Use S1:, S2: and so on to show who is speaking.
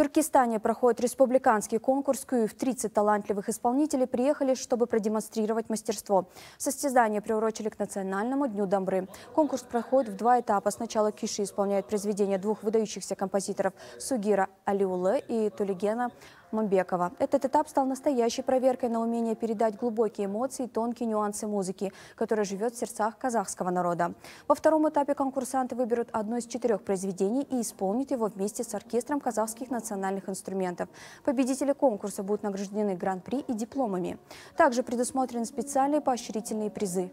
S1: Туркестане проходит республиканский конкурс КЮИФ. 30 талантливых исполнителей приехали, чтобы продемонстрировать мастерство. Состязание приурочили к Национальному дню Домбры. Конкурс проходит в два этапа. Сначала Киши исполняет произведения двух выдающихся композиторов Сугира Алиулы и Тулигена Мамбекова. Этот этап стал настоящей проверкой на умение передать глубокие эмоции и тонкие нюансы музыки, которая живет в сердцах казахского народа. Во втором этапе конкурсанты выберут одно из четырех произведений и исполнят его вместе с оркестром казахских национальных инструментов. Победители конкурса будут награждены гран-при и дипломами. Также предусмотрены специальные поощрительные призы.